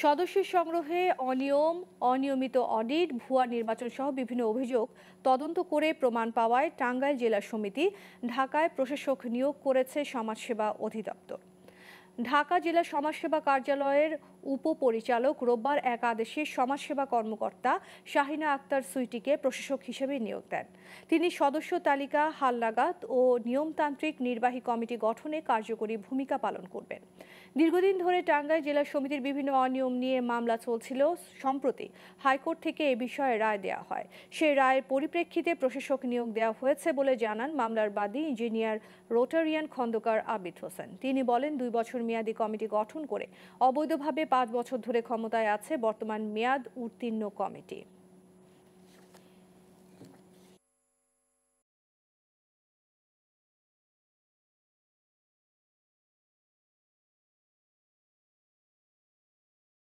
সদস্য সংগ্রহে অনিয়ম অনিয়মিত অডিট ভুয়া নির্বাচন সহ বিভিন্ন অভিযোগ তদন্ত করে প্রমাণ পাওয়ায় টাঙ্গাইল জেলা সমিতি ঢাকায় প্রশাসক নিয়োগ করেছে সমাজসেবা অধিদপ্তর ঢাকা জেলা সমাজসেবা কার্যালয়ের উপপরিচালক রোববার এক আদেশে সমাজসেবা কর্মকর্তা শাহিনা আক্তার সুইটিকে প্রশাসক হিসেবে নিয়োগ দেন তিনি সদস্য তালিকা হালনাগাদ ও নিয়মতান্ত্রিক নির্বাহী কমিটি গঠনে কার্যকরী ভূমিকা পালন করবেন দীর্ঘদিন ধরে টাঙ্গাইল জেলা সমিতির বিভিন্ন অনিয়ম নিয়ে মামলা চলছিল সম্প্রতি হাইকোর্ট থেকে এ বিষয়ে রায় দেওয়া হয় সেই রায়ের পরিপ্রেক্ষিতে প্রশাসক নিয়োগ দেওয়া হয়েছে বলে জানান মামলার বাদী ইঞ্জিনিয়ার রোটারিয়ান খন্দকার আবিদ হোসেন তিনি বলেন দুই বছর মেয়াদী কমিটি গঠন করে অবৈধভাবে পাঁচ বছর ধরে ক্ষমতায় আছে বর্তমান মেয়াদ উত্তীর্ণ কমিটি